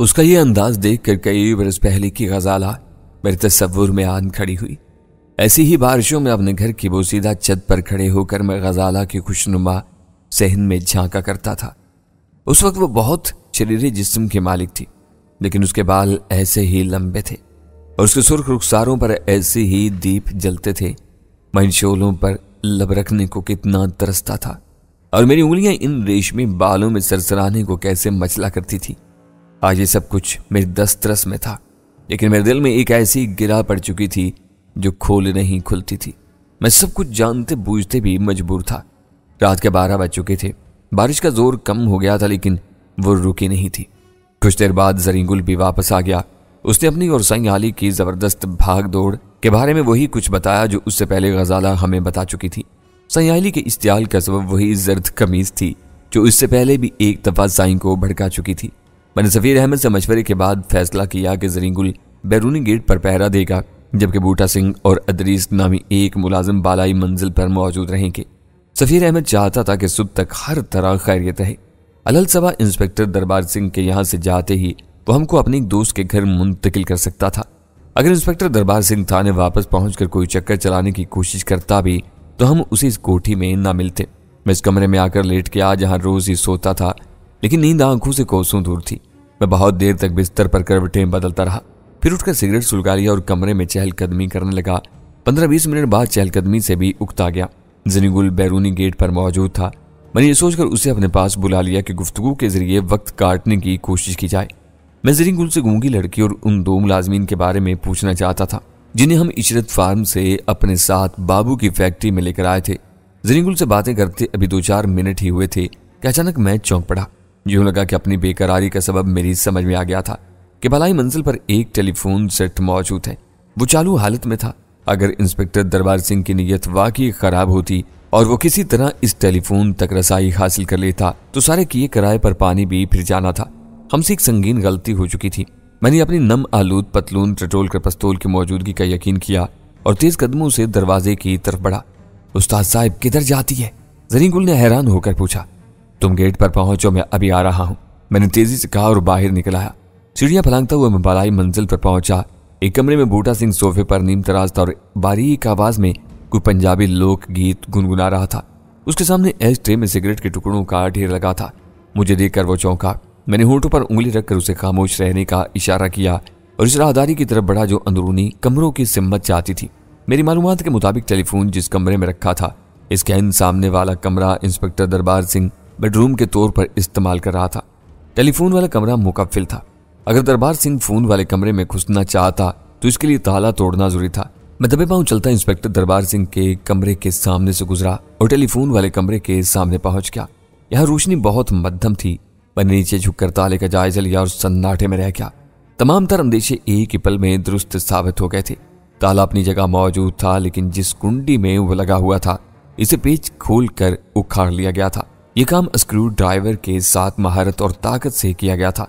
उसका यह अंदाज देख कर कई बरस पहले की गजाला मेरे तस्वुर में आन खड़ी हुई ऐसी ही बारिशों में अपने घर की बोसीदा छत पर खड़े होकर मैं गजाला की खुशनुमा सहन में झांका करता था उस वक्त वो बहुत शरीर जिस्म के मालिक थी लेकिन उसके बाल ऐसे ही लंबे थे और उसके सुर्ख रुखसारों पर ऐसे ही दीप जलते थे मैं शोलों पर लब रखने को कितना तरसता था और मेरी उंगलियां इन रेशमी बालों में सरसराने को कैसे मचला करती थी आज ये सब कुछ मेरी दस्तरस में था लेकिन मेरे दिल में एक ऐसी गिरा पड़ चुकी थी जो खोल नहीं खुलती थी मैं सब कुछ जानते बूझते भी मजबूर था रात के बारह बज चुके थे बारिश का जोर कम हो गया था लेकिन वो रुकी नहीं थी कुछ देर बाद जरिंगुल भी वापस आ गया उसने अपनी और सई आली की ज़बरदस्त भाग दौड़ के बारे में वही कुछ बताया जो उससे पहले गजाला हमें बता चुकी थी सई के इस्तेल का सबब वही जर्द कमीज थी जो इससे पहले भी एक दफ़ा साई को भड़का चुकी थी मैंने सफ़ीर अहमद से मशवरे के बाद फैसला किया कि जरिंगुल बैरूनी गेट पर पहरा देगा जबकि बूटा सिंह और अदरीस नामी एक मुलाजिम बालाई मंजिल पर मौजूद रहेंगे सफ़ीर अहमद चाहता था कि सुबह तक हर तरह खैरियत रहे अलल सभा इंस्पेक्टर दरबार सिंह के यहाँ से जाते ही वो हमको अपने एक दोस्त के घर मुंतकिल कर सकता था अगर इंस्पेक्टर दरबार सिंह थाने वापस पहुंचकर कोई चक्कर चलाने की कोशिश करता भी तो हम उसे इस कोठी में ना मिलते मैं इस कमरे में आकर लेट के आ जहाँ रोज ही सोता था लेकिन नींद आंखों से कोसों दूर थी मैं बहुत देर तक बिस्तर पर करवटें बदलता रहा फिर उठकर सिगरेट सुलगा लिया और कमरे में चहलकदमी करने लगा पंद्रह बीस मिनट बाद चहलकदमी से भी उकता गया जनीगुल बैरूनी गेट पर मौजूद था मैंने ये सोचकर उसे अपने पास बुला लिया कि गुफ्तगु के जरिए वक्त काटने की कोशिश की जाए मैं जरीगुल से गूंगी लड़की और उन दो मुलाजमीन के बारे में पूछना चाहता था जिन्हें हम इशरत फार्म से अपने साथ बाबू की फैक्ट्री में लेकर आए थे जरीगुल से बातें करते अभी दो चार मिनट ही हुए थे कि अचानक मैं चौंक पड़ा यूं लगा कि अपनी बेकरारी का सबब मेरी समझ में आ गया था कि भलाई मंजिल पर एक टेलीफोन सेट मौजूद है वो चालू हालत में था अगर इंस्पेक्टर दरबार सिंह की नीयत वाकई खराब होती और वो किसी तरह इस टेलीफोन तक रसाई हासिल कर लेता तो सारे किए किराए पर पानी भी फिर जाना था हमसे एक संगीन गलती हो चुकी थी मैंने अपनी नम आलूद पतलून टटोल कर पस्तोल की मौजूदगी का यकीन किया और तेज कदमों से दरवाजे की तरफ बढ़ा उस्ताद साहब किधर जाती है जरीगुल ने हैरान होकर पूछा तुम गेट पर पहुंचो मैं अभी आ रहा हूं मैंने तेजी से कहा और बाहर निकल आया सीढ़ियां फलांगता हुआ मैं बलाई मंजिल पर पहुंचा एक कमरे में बूटा सिंह सोफे पर नीम तराज था और बारीक आवाज में कोई पंजाबी लोक गीत गुनगुना रहा था उसके सामने एज ट्रे में सिगरेट के टुकड़ों का ढेर लगा था मुझे देखकर वो चौंका मैंने होठों पर उंगली रखकर उसे खामोश रहने का इशारा किया और इस राहदारी की तरफ बढ़ा जो अंदरूनी कमरों की सिम्मत चाहती थी मेरी मालूम के मुताबिक टेलीफोन जिस कमरे में रखा था इसके इन सामने वाला कमरा इंस्पेक्टर दरबार सिंह बेडरूम के तौर पर इस्तेमाल कर रहा था टेलीफोन वाला कमरा मुकफिल था अगर दरबार सिंह फोन वाले कमरे में घुसना चाहता तो इसके लिए ताला तोड़ना जरूरी था मैं दबे पाऊँ चलता इंस्पेक्टर दरबार सिंह के कमरे के सामने से गुजरा और टेलीफोन वाले कमरे के सामने पहुंच गया यहाँ रोशनी बहुत मध्यम थी मैंने नीचे झुककर ताले का जायजा लिया और सन्नाटे में रह गया तमाम तर अंदेशे एक ही पल में दुरुस्त साबित हो गए थे ताला अपनी जगह मौजूद था लेकिन जिस कुंडी में वो लगा हुआ था इसे पेच खोल कर उखाड़ लिया गया था ये काम स्क्रू ड्राइवर के साथ महारत और ताकत से किया गया था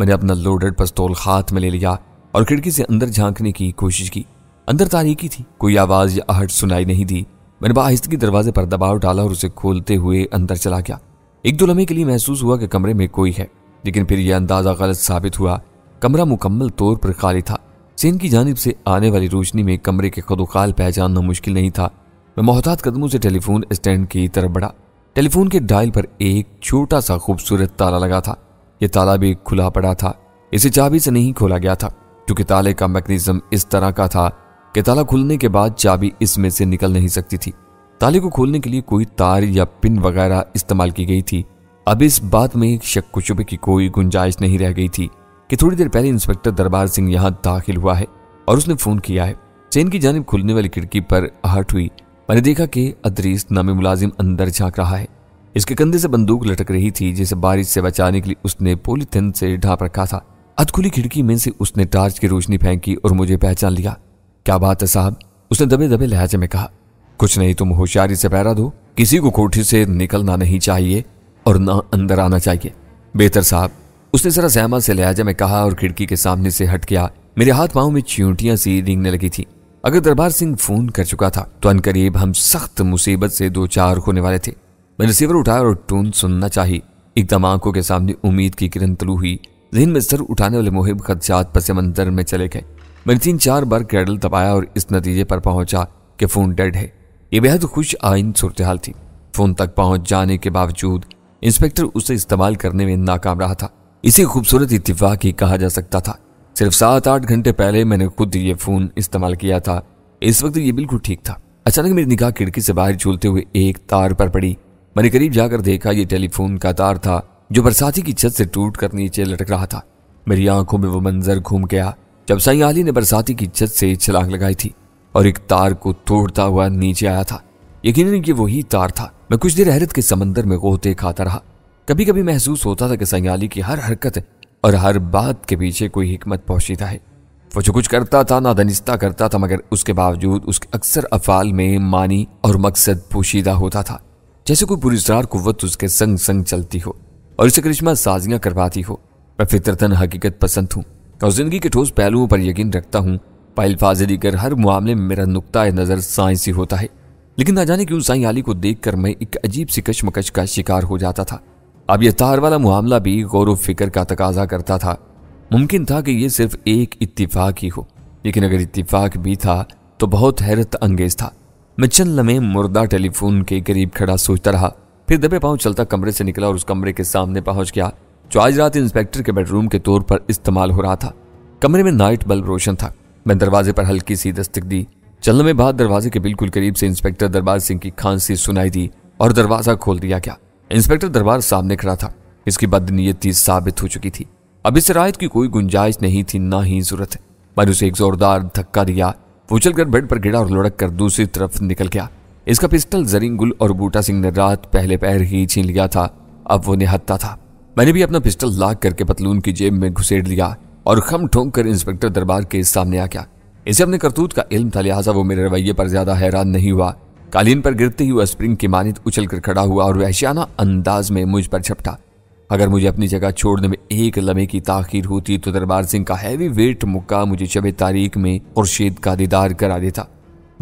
मैंने अपना लोडेड पिस्तौल हाथ में ले लिया और खिड़की से अंदर झांकने की कोशिश की अंदर तारीखी थी कोई आवाज या आहट सुनाई नहीं दी मैंने बाहिस्तगी दरवाजे पर दबाव डाला और उसे खोलते हुए अंदर चला गया एक दो लम्हे के लिए महसूस हुआ कि कमरे में कोई है लेकिन फिर यह अंदाजा गलत साबित हुआ कमरा मुकम्मल तौर पर खाली था सेन की जानब से आने वाली रोशनी में कमरे के खदोखाल पहचानना मुश्किल नहीं था मैं मोहतात कदमों से टेलीफोन स्टैंड की तरफ बढ़ा टेलीफोन के डायल पर एक छोटा सा खूबसूरत ताला लगा था यह ताला भी खुला पड़ा था इसे चाबी से नहीं खोला गया था क्योंकि ताले का मैकेनिज्म इस तरह का था कि ताला खुलने के बाद चाबी इसमें से निकल नहीं सकती थी ताले को खोलने के लिए कोई तार या पिन वगैरह इस्तेमाल की गई थी अब इस बात में एक शक कुशुबे की कोई गुंजाइश नहीं रह गई थी कि थोड़ी देर पहले इंस्पेक्टर दरबार सिंह यहाँ दाखिल हुआ है और उसने फोन किया है सेन की जानब खुलने वाली खिड़की पर आहट हुई मैंने देखा कि अदरीस नामी मुलाजिम अंदर झांक रहा है इसके कंधे से बंदूक लटक रही थी जिसे बारिश से बचाने के लिए उसने पोलीथिन से ढांप रखा था अधखुली खिड़की में से उसने टार्च की रोशनी फेंकी और मुझे पहचान लिया क्या बात है साहब उसने दबे दबे लहजे में कहा कुछ नहीं तुम होशियारी से पैरा दो किसी को कोठी से निकलना नहीं चाहिए और ना अंदर आना चाहिए बेहतर साहब उसने जरा सहमा से लहजे में कहा और खिड़की के सामने से हट गया मेरे हाथ पांव में चियूटियां सी रिंगने लगी थी अगर दरबार सिंह फोन कर चुका था तो अनकरीब हम सख्त मुसीबत से दो चार होने वाले थे मैं रिसीवर उठाया और टोन सुनना चाहिए एकदम आंखों के सामने उम्मीद की किरण तलू हुई जहन में सर उठाने वाले मुहिब खदशात पस मंजर में चले गए मैंने तीन चार बार कैडल दबाया और इस नतीजे पर पहुंचा कि फोन डेड है ये बेहद खुश आइन सूरत हाल थी फोन तक पहुंच जाने के बावजूद इंस्पेक्टर उसे इस्तेमाल करने में नाकाम रहा था इसी खूबसूरत इतफाक ही कहा जा सकता था सिर्फ सात आठ घंटे पहले मैंने खुद ये फोन इस्तेमाल किया था इस वक्त ये बिल्कुल ठीक था अचानक मेरी निगाह खिड़की से बाहर झूलते हुए एक तार पर पड़ी मैंने करीब जाकर देखा ये टेलीफोन का तार था जो बरसाती की छत से टूट कर नीचे लटक रहा था मेरी आंखों में वो मंजर घूम गया जब सई आली ने बरसाती की छत से छलांग लगाई थी और एक तार को तोड़ता हुआ नीचे आया था यकीन ये वही तार था मैं कुछ देर हैरत के समंदर में गोते खाता रहा कभी कभी महसूस होता था कि सयाली की हर हरकत और हर बात के पीछे कोई हिकमत पहुंचता है वो जो कुछ करता था ना दनिस्ता करता था मगर उसके बावजूद उसके अक्सर अफाल में मानी और मकसद पोशीदा होता था जैसे कोई पुरस्कार कुत उसके संग संग चलती हो और उसे करिश्मा साजियां करवाती हो मैं फितरतन हकीकत पसंद हूँ और जिंदगी के ठोस पहलुओं पर यकीन रखता हूँ पायल फाजे हर मामले में मेरा नुकता नज़र साइंसी होता है लेकिन ना जाने क्यों साई आली को देखकर मैं एक अजीब सी कशमकश का शिकार हो जाता था अब यह तार वाला मामला भी गौर व फिक्र का तकाजा करता था मुमकिन था कि यह सिर्फ एक इतफाक ही हो लेकिन अगर इतफाक भी था तो बहुत हैरत अंगेज था मैं चंद लमे मुर्दा टेलीफोन के करीब खड़ा सोचता रहा फिर दबे पाँव चलता कमरे से निकला और उस कमरे के सामने पहुंच गया जो आज रात इंस्पेक्टर के बेडरूम के तौर पर इस्तेमाल हो रहा था कमरे में नाइट बल्ब रोशन था मैं दरवाजे पर हल्की सी दस्तक दी चलने में बाद दरवाजे के बिल्कुल करीब से इंस्पेक्टर दरबार सिंह की खांसी सुनाई दी और दरवाजा खोल दिया गया इंस्पेक्टर दरबार सामने खड़ा था इसकी बदनीयती साबित हो चुकी थी अब इस रायत की कोई गुंजाइश नहीं थी ना ही जरूरत मैंने उसे एक जोरदार धक्का दिया उछल कर बेड पर गिरा और लुढ़क कर दूसरी तरफ निकल गया इसका पिस्टल जरिंगुल और बूटा सिंह ने रात पहले पैर ही छीन लिया था अब वो निहत्ता था मैंने भी अपना पिस्टल लाग करके पतलून की जेब में घुसेड़ लिया और खम ठोंक कर इंस्पेक्टर दरबार के सामने आ गया इसे अपने करतूत का इल्म था लिहाजा वो मेरे रवैये पर ज्यादा हैरान नहीं हुआ कालीन पर गिरते ही वह स्प्रिंग की मानित उछल कर खड़ा हुआ और वहशियाना अंदाज में मुझ पर झपटा अगर मुझे अपनी जगह छोड़ने में एक लम्हे की ताखिर होती तो दरबार सिंह का हैवी वेट मुक्का मुझे शब तारीख में खुर्शीद का दीदार करा देता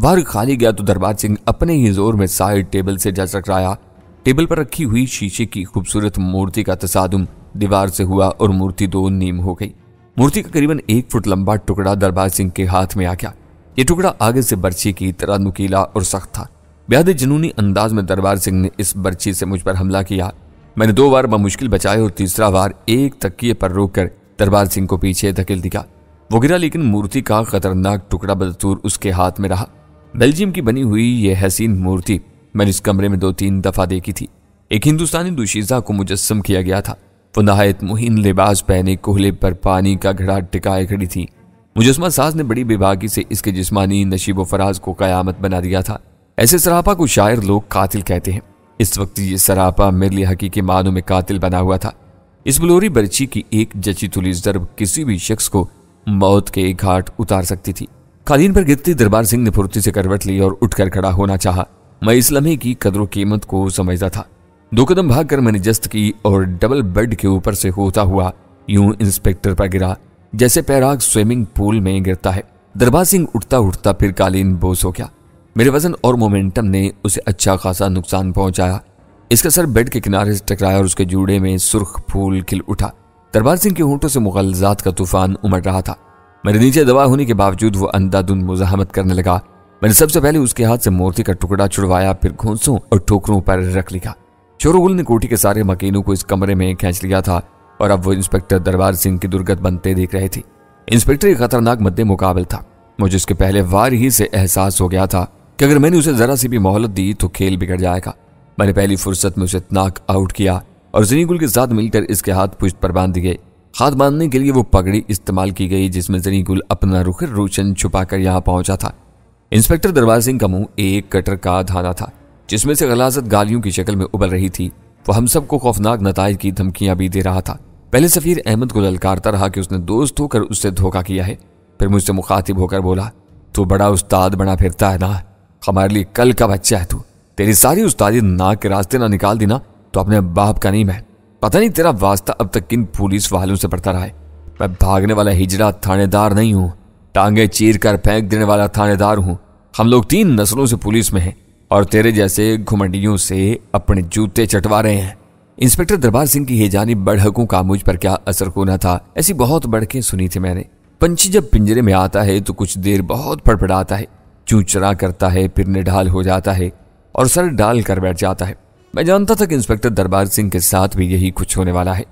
वर्ग खाली गया तो दरबार सिंह अपने ही जोर में साइड टेबल से जा टकराया टेबल पर रखी हुई शीशे की खूबसूरत मूर्ति का तसादुम दीवार से हुआ और मूर्ति दो नीम हो गई मूर्ति का करीबन एक फुट लंबा टुकड़ा दरबार सिंह के हाथ में आ गया ये टुकड़ा आगे से बर्छी की तरह नुकीला और सख्त था बेहद जुनूनी अंदाज में दरबार सिंह ने इस बर्ची से मुझ पर हमला किया मैंने दो बार बमुश्किल बचाए और तीसरा बार एक तकिए पर रोक कर दरबार सिंह को पीछे धकेल दिया वो गिरा लेकिन मूर्ति का खतरनाक टुकड़ा बदतूर उसके हाथ में रहा बेल्जियम की बनी हुई यह हसीन मूर्ति मैंने इस कमरे में दो तीन दफा देखी थी एक हिंदुस्तानी दुशीजा को मुजस्म किया गया था वो नहायत मुहिन लिबास पहने कोहले पर पानी का घड़ा टिकाए खड़ी थी मुजस्मा साज ने बड़ी बेबाकी से इसके जिसमानी नशीब व फराज को कयामत बना दिया था ऐसे सरापा को शायर लोग कातिल कहते हैं इस वक्त ये सरापा मेरे लिए हकीकी मानों में कातिल बना हुआ था इस बलोरी बर्ची की एक जची तुली जरब किसी भी शख्स को मौत के घाट उतार सकती थी कालीन पर गिरती दरबार सिंह ने फुर्ती से करवट ली और उठकर खड़ा होना चाह मैं इस लम्हे की कदरों कीमत को समझता था दो कदम भागकर मैंने जस्त की और डबल बेड के ऊपर से होता हुआ यूं इंस्पेक्टर पर गिरा जैसे पैराग स्विमिंग पूल में गिरता है दरबार सिंह उठता उठता फिर कालीन बोस हो गया मेरे वजन और मोमेंटम ने उसे अच्छा खासा नुकसान पहुंचाया इसका सर बेड के किनारे से टकराया और उसके जूड़े में सुर्ख फूल खिल उठा दरबार सिंह के ऊँटों से मुगलजात का तूफान उमड़ रहा था मेरे नीचे दबा होने के बावजूद वो अंधाधुंध मुजाहमत करने लगा मैंने सबसे पहले उसके हाथ से मूर्ति का टुकड़ा छुड़वाया फिर घोंसों और ठोकरों पर रख लिखा शोरगुल ने कोठी के सारे मकीनों को इस कमरे में खींच लिया था और अब वो इंस्पेक्टर दरबार सिंह की दुर्गत बनते देख रहे थे इंस्पेक्टर एक खतरनाक मद्दे मुकाबल था मुझे उसके पहले वार ही से एहसास हो गया था कि अगर मैंने उसे ज़रा सी भी मोहलत दी तो खेल बिगड़ जाएगा मैंने पहली फुर्सत में उसे नाक आउट किया और जनीगुल के साथ मिलकर इसके हाथ पुष्ट पर बांध दिए हाथ बांधने के लिए वो पगड़ी इस्तेमाल की गई जिसमें जनीगुल अपना रुख रोशन छुपाकर यहाँ पहुंचा था इंस्पेक्टर दरबार सिंह का मुंह एक कटर का धाना था जिसमें से गलाजत गालियों की शक्ल में उबल रही थी वह हम सबको खौफनाक नतज की धमकियां भी दे रहा था पहले सफ़ीर अहमद को ललकारता रहा कि उसने दोस्त होकर उससे धोखा किया है फिर मुझसे मुखातिब होकर बोला तू बड़ा उस्ताद बना फिरता है ना हमारे लिए कल का बच्चा है तू तेरी सारी उस्तादी नाक के रास्ते ना निकाल दी ना तो अपने बाप का नहीं मैं पता नहीं तेरा वास्ता अब तक किन पुलिस वालों से पड़ता रहा है मैं भागने वाला हिजड़ा थानेदार नहीं हूँ टांगे चीर कर फेंक देने वाला थानेदार हूँ हम लोग तीन नस्लों से पुलिस में हैं और तेरे जैसे घुमंडियों से अपने जूते चटवा रहे हैं इंस्पेक्टर दरबार सिंह की हेजानी बड़हकों का मुझ पर क्या असर होना था ऐसी बहुत बड़के सुनी थी मैंने पंछी जब पिंजरे में आता है तो कुछ देर बहुत फड़फड़ाता है चूचरा करता है फिर निढाल हो जाता है और सर डाल कर बैठ जाता है मैं जानता था कि इंस्पेक्टर दरबार सिंह के साथ भी यही कुछ होने वाला है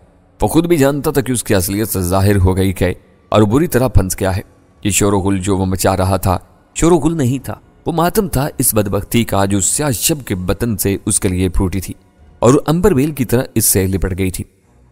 वो खुद भी जानता था कि उसकी असलियत से जाहिर हो गई है और बुरी तरह फंस गया है ये शोरोगुल जो वो मचा रहा था शोरोगुल नहीं था वो मातम था इस बदबख्ती का जो स्या शब के बतन से उसके लिए फूटी थी और अंबर बेल की तरह इससे लिपट गई थी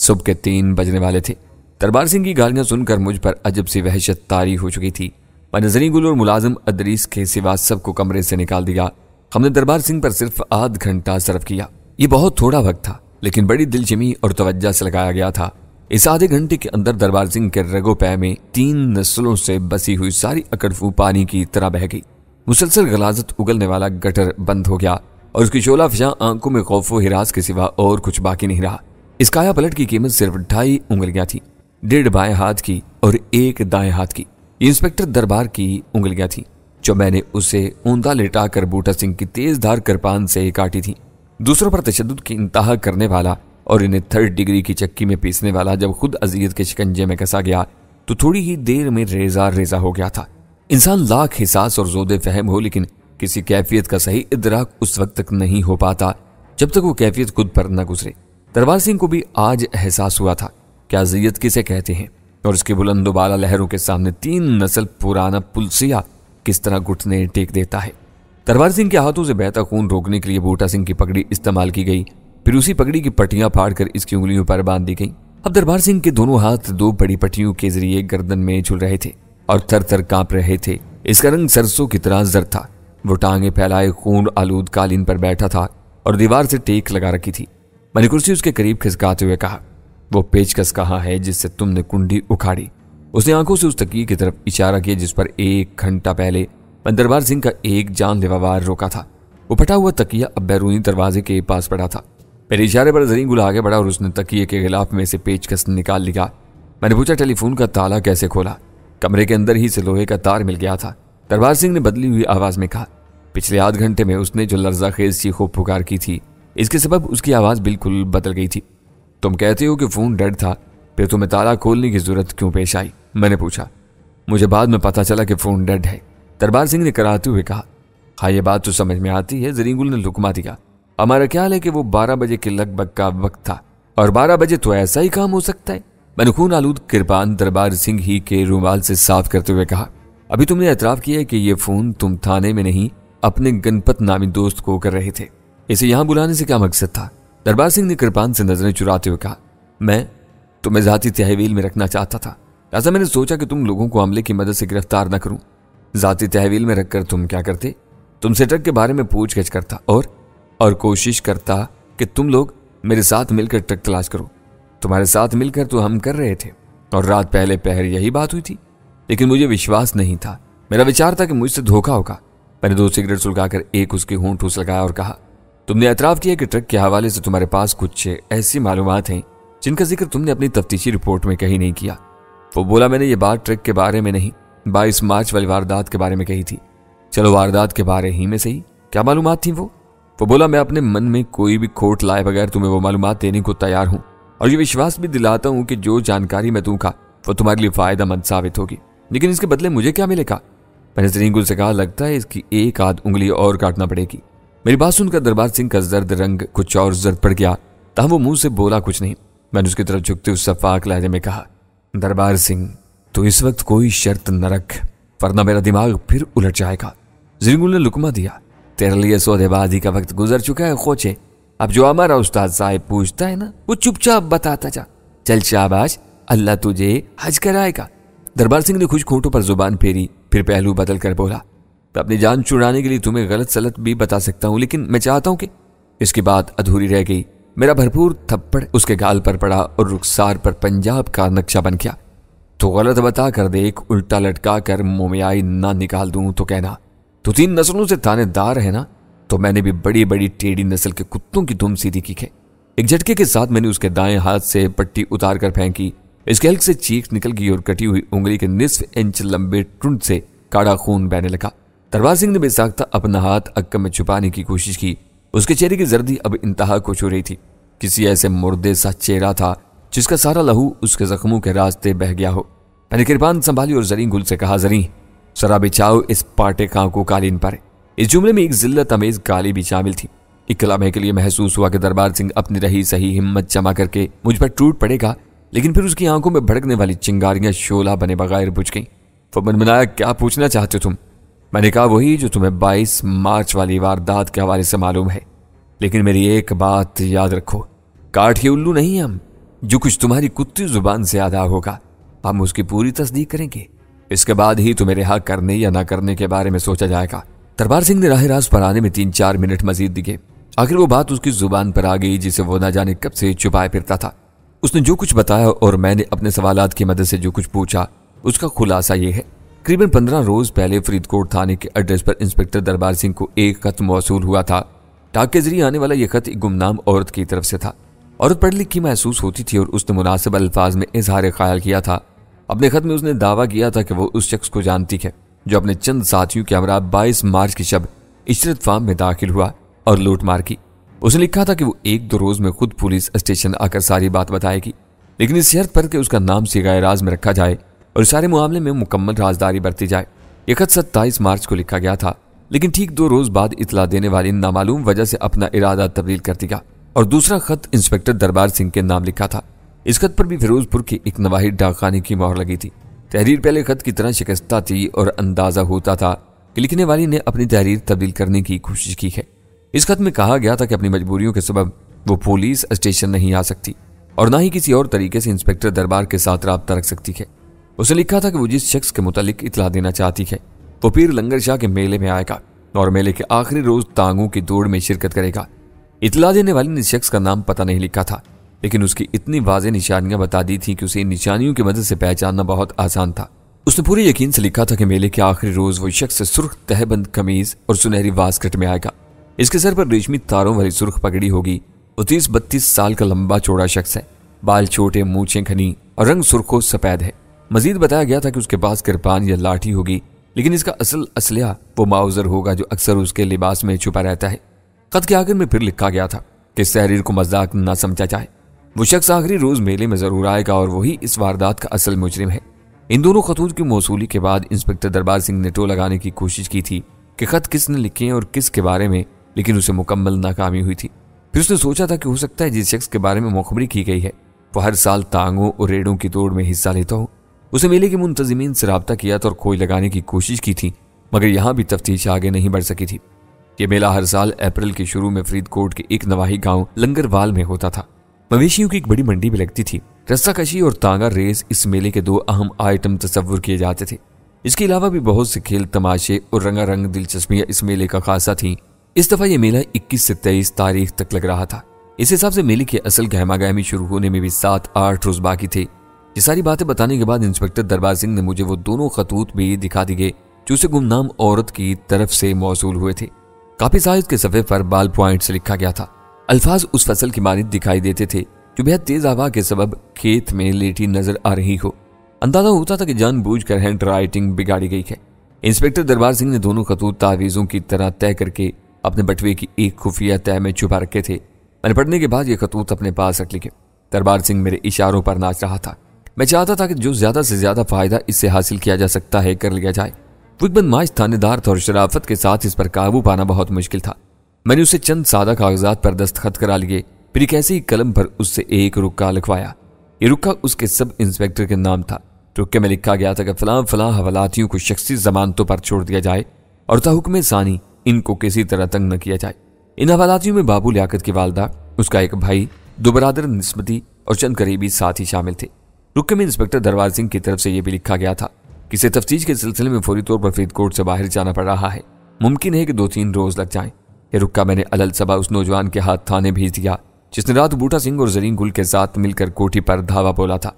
सुबह के तीन बजने वाले थे दरबार सिंह की गालियां सुनकर मुझ पर अजब सी वहशत तारी हो चुकी थी मनजरी गुल और मुलाजिम अदरीस के सिवा सबको कमरे से निकाल दिया हमने दरबार सिंह पर सिर्फ आध घंटा सर्व किया ये बहुत थोड़ा वक्त था लेकिन बड़ी दिलचमी और तवज्जा से लगाया गया था इस आधे घंटे के अंदर दरबार सिंह के रगो पै में तीन नस्लों से बसी हुई सारी अकड़फू पानी की तरह बह गई मुसलसल गलाजत उगलने वाला गटर बंद हो गया और उसकी शोला फिजा आंखों में खौफो हिरास के सिवा और कुछ बाकी नहीं रहा इस काया पलट की कीमत सिर्फ ढाई उंगलियां थी डेढ़ बाएं हाथ की और एक दाएं हाथ की इंस्पेक्टर दरबार की उंगलियां थी जो मैंने उसे ऊंधा कर बूटा सिंह की तेज धार कृपान से काटी थी दूसरों पर तशद की इंतहा करने वाला और इन्हें थर्ड डिग्री की चक्की में पीसने वाला जब खुद अजीयत के शिकंजे में कसा गया तो थोड़ी ही देर में रेजा रेजा हो गया था इंसान लाख हिसास और जोदे फहम हो लेकिन किसी कैफियत का सही इदराक उस वक्त तक नहीं हो पाता जब तक वो कैफियत खुद पर न गुजरे दरबार सिंह को भी आज एहसास हुआ था क्या अजियत किसे कहते हैं और उसकी बुलंदोबाला लहरों के सामने तीन नस्ल पुराना पुलसिया किस तरह घुटने टेक देता है तरवार सिंह के हाथों से बहता खून रोकने के लिए बूटा सिंह की पगड़ी इस्तेमाल की गई फिर उसी पगड़ी की पट्टियां फाड़कर इसकी उंगलियों पर बांध दी गई अब दरबार सिंह के दोनों हाथ दो बड़ी पट्टियों के जरिए गर्दन में झुल रहे थे और थर थर कांप रहे थे इसका रंग सरसों की तरह जर था वो टांगे फैलाए खून आलूद कालीन पर बैठा था और दीवार से टेक लगा रखी थी मैंने कुर्सी उसके करीब खिसकाते हुए कहा वो पेचकस कहाँ है जिससे तुमने कुंडी उखाड़ी उसने आंखों से उस तकिए की तरफ इशारा किया जिस पर एक घंटा पहले दरबार सिंह का एक जान वार रोका था वो फटा हुआ तकिया अब बैरूनी दरवाजे के पास पड़ा था मेरे इशारे पर जरी गुल आगे बढ़ा और उसने तकिए के खिलाफ में से पेचकस निकाल लिया मैंने पूछा टेलीफोन का ताला कैसे खोला कमरे के अंदर ही से लोहे का तार मिल गया था दरबार सिंह ने बदली हुई आवाज में कहा पिछले आध घंटे में उसने जो लर्जा खेज चीखो पुकार की थी इसके सबब उसकी आवाज बिल्कुल बदल गई थी तुम कहते हो कि फोन डेड था फिर तुम्हें ताला खोलने की जरूरत क्यों पेश आई मैंने पूछा मुझे बाद में पता चला कि फोन डेड है दरबार सिंह ने कराते हुए कहा हाँ ये बात तो समझ में आती है जरिंगुल ने लुकमा दिया हमारा ख्याल है कि वो बारह बजे के लगभग का वक्त था और बारह बजे तो ऐसा ही काम हो सकता है मैंने खून आलूद कृपान दरबार सिंह ही के रूमाल से साफ करते हुए कहा अभी तुमने एतराफ किया है कि ये फोन तुम थाने में नहीं अपने गणपत नामी दोस्त को कर रहे थे इसे यहाँ बुलाने से क्या मकसद था दरबार सिंह ने कृपान से नजरें चुराते हुए कहा मैं तुम्हें जाती तहवील में रखना चाहता था ऐसा मैंने सोचा कि तुम लोगों को अमले की मदद से गिरफ्तार न करूं जाति तहवील में रखकर तुम क्या करते तुमसे ट्रक के बारे में पूछ गछ करता और और कोशिश करता कि तुम लोग मेरे साथ मिलकर ट्रक तलाश करो तुम्हारे साथ मिलकर तो हम कर रहे थे और रात पहले पहर यही बात हुई थी लेकिन मुझे विश्वास नहीं था मेरा विचार था कि मुझसे धोखा होगा मैंने दो सिगरेट सुलगाकर एक उसके होंठ ठूस लगाया और कहा तुमने एतराफ़ किया कि ट्रक के हवाले से तुम्हारे पास कुछ ऐसी मालूम हैं जिनका जिक्र तुमने अपनी तफ्तीशी रिपोर्ट में कहीं नहीं किया वो बोला मैंने ये बात ट्रक के बारे में नहीं बाईस मार्च वाली वारदात के बारे में कही थी चलो वारदात के बारे ही में सही क्या मालूम थी वो वो बोला मैं अपने मन में कोई भी खोट लाए बगैर तुम्हें वो मालूम देने को तैयार हूँ और ये विश्वास भी दिलाता हूँ कि जो जानकारी मैं दूंगा वो तुम्हारे लिए फायदा मंद साबित होगी लेकिन इसके बदले मुझे क्या मिलेगा मैंने जरीगुल से कहा लगता है इसकी एक आध उंगली और काटना पड़ेगी मेरी बात सुनकर दरबार सिंह का जर्द रंग कुछ और जर्द पड़ गया तहम वो मुंह से बोला कुछ नहीं मैंने उसकी तरफ झुकते उस सफाक लहजे में कहा दरबार सिंह तो इस वक्त कोई शर्त न रख वरना मेरा दिमाग फिर उलट जाएगा जिंगुल ने लुकमा दिया तेरे लिए सौदेबाजी का वक्त गुजर चुका है खोचे अब जो हमारा उस्ताद साहब पूछता है ना वो चुपचाप बताता जा चल शाबाश अल्लाह तुझे हज कराएगा दरबार सिंह ने खुश खोटों पर जुबान फेरी फिर पहलू बदल कर बोला मैं अपनी जान चुराने के लिए तुम्हें गलत सलत भी बता सकता हूँ लेकिन मैं चाहता हूँ कि इसकी बात अधूरी रह गई मेरा भरपूर थप्पड़ उसके गाल पर पड़ा और रुखसार पर पंजाब का नक्शा बन गया तो गलत बता कर देख उल्टा लटका कर मोमियाई ना निकाल दूं तो कहना तो तीन नस्लों से थानेदार है ना तो मैंने भी बड़ी बड़ी टेढ़ी नस्ल के कुत्तों की दुम सीधी की है एक झटके के साथ मैंने उसके दाएं हाथ से पट्टी उतार कर फेंकी इसके हल्क से चीख निकल गई और कटी हुई उंगली के निसफ इंच लंबे टुंड से काड़ा खून बहने लगा दरबार सिंह ने बेसाख्ता अपना हाथ अक्कम में छुपाने की कोशिश की उसके चेहरे की जर्दी अब इंतहा को छू रही थी किसी ऐसे मुर्दे सा चेहरा था जिसका सारा लहू उसके जख्मों के रास्ते बह गया हो मैंने कृपान संभाली और जरीन गुल से कहा जरी सरा बिछाओ इस पाटे काव को कालीन पर इस जुमले में एक जिल्लत अमेज गाली भी शामिल थी एक कलामे के लिए महसूस हुआ कि दरबार सिंह अपनी रही सही हिम्मत जमा करके मुझ पर टूट पड़ेगा लेकिन फिर उसकी आंखों में भड़कने वाली चिंगारियां शोला बने बगैर बुझ गई वो मनमनाया क्या पूछना चाहते तुम मैंने कहा वही जो तुम्हें 22 मार्च वाली वारदात के हवाले से मालूम है लेकिन मेरी एक बात याद रखो काठ के उल्लू नहीं हम जो कुछ तुम्हारी कुत्ती जुबान से आदा होगा हम उसकी पूरी तस्दीक करेंगे इसके बाद ही तुम्हें रिहा करने या ना करने के बारे में सोचा जाएगा दरबार सिंह ने राह रास पर आने में तीन चार मिनट मजीद दिए आखिर वो बात उसकी जुबान पर आ गई जिसे वो ना जाने कब से छुपाए फिरता था उसने जो कुछ बताया और मैंने अपने सवाल की मदद से जो कुछ पूछा उसका खुलासा ये है करीबन पंद्रह रोज पहले फरीदकोट थाने के एड्रेस पर इंस्पेक्टर दरबार सिंह को एक खत मौसू हुआ था डाक के जरिए आने वाला यह खत एक गुमनाम औरत की तरफ से था औरत पढ़ लिखी महसूस होती थी और उसने मुनासिब अल्फाज में इजहार ख्याल किया था अपने खत में उसने दावा किया था कि वो उस शख्स को जानती है जो अपने चंद साथियों के हमरा बाईस मार्च की शब इशरत फार्म में दाखिल हुआ और लूटमार की उसने लिखा था कि वो एक दो रोज में खुद पुलिस स्टेशन आकर सारी बात बताएगी लेकिन इस शर्त पर कि उसका नाम सिगाए राज में रखा जाए और सारे मामले में मुकम्मल राजदारी बरती जाए यह खत सत्ताईस मार्च को लिखा गया था लेकिन ठीक दो रोज बाद इतला देने वाली नामालूम वजह से अपना इरादा तब्दील कर दिया और दूसरा खत इंस्पेक्टर दरबार सिंह के नाम लिखा था इस खत पर भी फिरोजपुर की एक नवाहिर डाकखाने की मोहर लगी थी तहरीर पहले खत की तरह शिकस्ता थी और अंदाजा होता था कि लिखने वाली ने अपनी तहरीर तब्दील करने की कोशिश की है इस खत में कहा गया था कि अपनी मजबूरियों के सबब वो पुलिस स्टेशन नहीं आ सकती और ना ही किसी और तरीके से इंस्पेक्टर दरबार के साथ रबता रख सकती है उसने लिखा था कि वो जिस शख्स के मुतालिक इतला देना चाहती है वो पीर लंगर शाह के मेले में आएगा और मेले के आखिरी रोज तांगों की दौड़ में शिरकत करेगा इतला देने वाले ने शख्स का नाम पता नहीं लिखा था लेकिन उसकी इतनी वाजे निशानियां बता दी थी कि उसे इन निशानियों की मदद से पहचानना बहुत आसान था उसने पूरे यकीन से लिखा था कि मेले के आखिरी रोज वो शख्स सुर्ख तहबंद कमीज और सुनहरी वास्कट में आएगा इसके सर पर रेशमी तारों वाली सुर्ख पगड़ी होगी वो तीस बत्तीस साल का लंबा चौड़ा शख्स है बाल छोटे मूछे घनी और रंग सुर्खो सफेद है मजीद बताया गया था कि उसके पास कृपान या लाठी होगी लेकिन इसका असल असलिया वो माउजर होगा जो अक्सर उसके लिबास में छुपा रहता है खत के आखिर में फिर लिखा गया था कि शहरीर को मजाक न समझा जाए वो शख्स आखिरी रोज मेले में जरूर आएगा और वही इस वारदात का असल मुजरिम है इन दोनों खतूत की मौसूली के बाद इंस्पेक्टर दरबार सिंह ने टो लगाने की कोशिश की थी कि खत किसने लिखे और किस के बारे में लेकिन उसे मुकम्मल नाकामी हुई थी फिर उसने सोचा था कि हो सकता है जिस शख्स के बारे में मुखबरी की गई है वो हर साल तांगों और रेडों की दौड़ में हिस्सा लेता हो उसे मेले के मुंतजमीन से रबता किया था तो और खोज लगाने की कोशिश की थी मगर यहाँ भी तफ्तीश आगे नहीं बढ़ सकी थी ये मेला हर साल अप्रैल के शुरू में फरीदकोट के एक नवाही गांव लंगरवाल में होता था मवेशियों की एक बड़ी मंडी भी लगती थी रस्साकशी और तांगा रेस इस मेले के दो अहम आइटम तस्वुर किए जाते थे इसके अलावा भी बहुत से खेल तमाशे और रंगारंग दिलचस्पियां इस मेले का खासा थी इस दफा ये मेला 21 से 23 तारीख तक लग रहा था इस हिसाब से मेले के असल गहमागहमी शुरू होने में भी सात आठ रोज बाकी थे ये सारी बातें बताने के बाद इंस्पेक्टर दरबार सिंह ने मुझे वो दोनों खतूत भी दिखा दिए जो उसे गुमनाम औरत की तरफ से मौसू हुए थे काफी साइज के सफ़े पर बाल प्वाइंट से लिखा गया था अल्फाज उस फसल की मारित दिखाई देते थे जो बेहद तेज हवा के सबब खेत में लेटी नजर आ रही हो अंदाजा होता था कि कर हैंड राइटिंग बिगाड़ी गई है इंस्पेक्टर दरबार सिंह ने दोनों खतूत तावीज़ों की तरह तय करके अपने बटवे की एक खुफिया तय में छुपा रखे थे मैंने पढ़ने के बाद ये खतूत अपने पास रख लिखे दरबार सिंह मेरे इशारों पर नाच रहा था मैं चाहता था कि जो ज्यादा से ज्यादा फायदा इससे हासिल किया जा सकता है कर लिया जाए वो माज थानेदार और शराफत के साथ इस पर काबू पाना बहुत मुश्किल था मैंने उसे चंद सादा कागजात पर दस्तखत करा लिए फिर एक ऐसी कलम पर उससे एक रुक्का लिखवाया ये रुक्का उसके सब इंस्पेक्टर के नाम था रुक्के में लिखा गया था कि फलां फलां हवालातियों को शख्सी जमानतों पर छोड़ दिया जाए और तहुकम सानी इनको किसी तरह तंग न किया जाए इन हवालातियों में बाबू लियाकत की वालदा उसका एक भाई दो बरदर नस्बती और चंद करीबी साथी शामिल थे रुके में इंस्पेक्टर दरबार सिंह की तरफ से यह भी लिखा गया था कि इसे तफ्तीश के सिलसिले में फौरी तौर पर फरीदकोट से बाहर जाना पड़ रहा है मुमकिन है कि दो तीन रोज लग जाए यह रुका मैंने अलल सबा उस नौजवान के हाथ थाने भेज दिया जिसने रात बूटा सिंह और जरीन गुल के साथ मिलकर कोठी पर धावा बोला था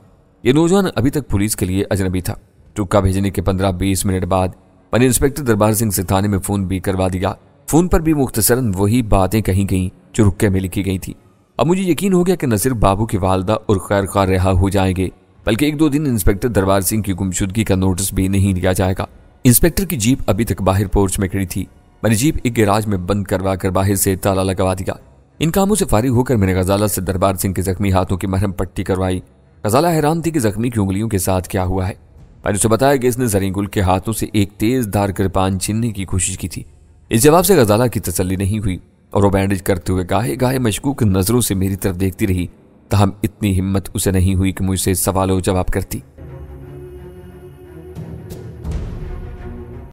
यह नौजवान अभी तक पुलिस के लिए अजनबी था रुका भेजने के पंद्रह बीस मिनट बाद मैंने इंस्पेक्टर दरबार सिंह से थाने में फोन भी करवा दिया फोन पर भी मुख्तसरन वही बातें कही गई जो रुके में लिखी गई थी अब मुझे यकीन हो गया कि न सिर्फ बाबू की वालदा और खैर खा रिहा हो जाएंगे बल्कि एक दो दिन इंस्पेक्टर दरबार सिंह की गुमशुदगी का नोटिस भी नहीं लिया जाएगा इंस्पेक्टर की जीप अभी तक बाहर पोर्च में खड़ी थी मैंने जीप एक गैराज में बंद करवा कर बाहर से ताला लगवा दिया इन कामों से फारिग होकर मैंने गजाला से दरबार सिंह के जख्मी हाथों की मरहम पट्टी करवाई गजाला हैरान थी कि जख्मी की उंगलियों के साथ क्या हुआ है मैंने उसे बताया कि इसने जरिंगुल के हाथों से एक तेज धार कृपान छीनने की कोशिश की थी इस जवाब से गजाला की तसली नहीं हुई और वो बैंडेज करते हुए गाहे गाहे मशकूक नजरों से मेरी तरफ देखती रही तहम इतनी हिम्मत उसे नहीं हुई कि मुझसे सवालों जवाब करती